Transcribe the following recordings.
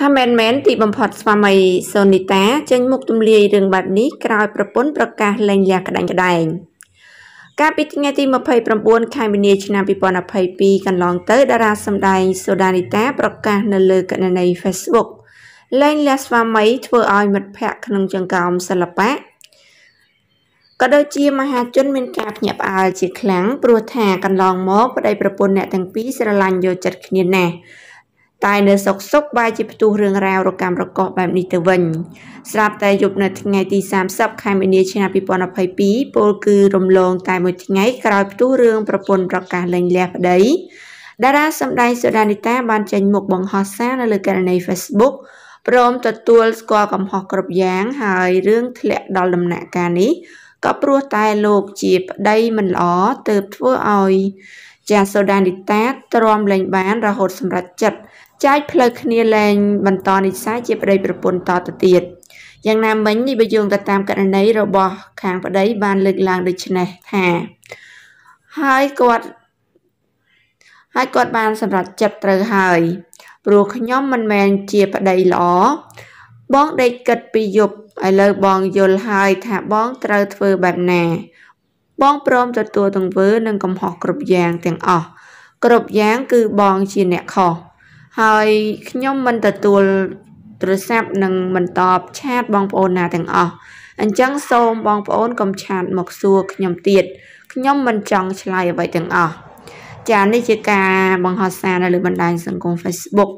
ថាមែនមែនទីបំផុតស្វាមីសូនីតា ចេញមុខទម្លាយរឿងបែបនេះក្រោយប្រពន្ធប្រកាសលែងលះក្តាញ់ក្តែង កាលពីថ្ងៃទី29ខែមីនា ឆ្នាំ2022កន្លងទៅតារាសម្ដែងសូដានីតាប្រកាសនៅលើកណន័យ Facebook លែងលះស្វាមី ធ្វើឲ្យមិត្តភ័ក្តិក្នុងចង្កោមសិល្បៈក៏ដូចជាមហាជនមាន ការភ្ញាក់ផ្អើលជាខ្លាំងព្រោះថាកន្លងមកប្តីប្រពន្ធអ្នកទាំងពីរស្រឡាញ់យកចិត្តគ្នាណាស់តែនៅសុកសុកបែរជាផ្ទុះរឿងរ៉ាវរកម្មរកោះបែបនេះទៅវិញស្រាប់តែយប់នៅថ្ងៃទី30ខែមីនា ឆ្នាំ2022ពលគឺរំលងតែមួយថ្ងៃក្រោយផ្ទុះរឿងប្រពន្ធប្រកាសលែងលះប្តីតារាសម្ដែងសូដានីតាបានចេញមុខបង្ហោះសារ នៅលើករណី Facebook ព្រមទទួលស្គាល់កំហុសគ្រប់យ៉ាង ហើយរឿងធ្លាក់ដល់ដំណាក់កាលនេះក៏ព្រោះតែលោកជាប្តីមិនល្អទើបធ្វើឲ្យចាសូដានីតាទ្រាំលែងបានរហូតសម្រេចចិត្តចែកផ្លូវគ្នាលែងបន្តនិស្ស័យជាប្តីប្រពន្ធតទៅទៀតយ៉ាងណាមិញនេះបើយោងទៅតាមករណីរបស់ ខាងប្តី បានលើកឡើងដូចនេះថាហើយគាត់ហើយគាត់បានសម្រេចចិត្តត្រូវហើយ ព្រោះខ្ញុំមិនមែនជាប្តីល្អបងដេកគិតពីយប់ឥឡូវបងយល់ហើយថាបងត្រូវធ្វើបែបណា បង ព្រមទទួលទង្វើ និងកំហុសគ្រប់យ៉ាង ទាំងអស់គ្រប់យ៉ាងគឺបងជាអ្នកខុសហើយខ្ញុំមិនទទួលទូរស័ព្ទនិងមិនតប ឆាតបងប្អូនណាទាំងអស់អញ្ចឹង សូមបងប្អូនកុំឆាតមកសួរខ្ញុំទៀតខ្ញុំមិនចង់ឆ្លើយអ្វីទាំងអស់ចានេះជាការបង្ហោះសារនៅលើបណ្ដាញសង្គម Facebook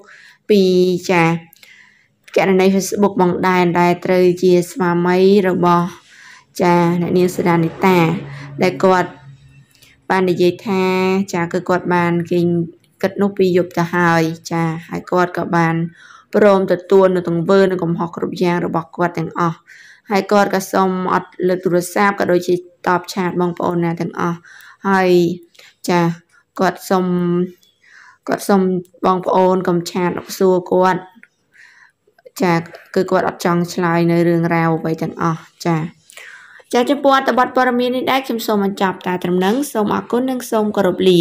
ពីចាកណន័យ Facebook បងដែនដែលត្រូវជាស្វាមីរបស់ចាអ្នកនាងសេរានីតា ដែលគាត់បាននិយាយថា ចាគឺគាត់បានគេងកិត្តនោះពីយប់ទៅហើយចា ហើយគាត់ក៏បានព្រមទទួលនៅទង្វើនិងកំហុសគ្រប់យ៉ាងរបស់គាត់ទាំងអស់ហើយគាត់ក៏សូមអត់លើកទូរស័ព្ទក៏ដូចជា តបឆាតបងប្អូនណាទាំងអស់ហើយចាគាត់សូមគាត់សូមបងប្អូនកុំឆាតសួរគាត់ចាគឺគាត់អត់ចង់ឆ្លើយនៅរឿងរ៉ាវអ្វីទាំងអស់ចា ចាចំពោះអត្ថបទព័ត៌មាននេះដែរខ្ញុំសូមបញ្ចប់តែត្រឹមនឹងសូមអរគុណនិងសូមគោរពលា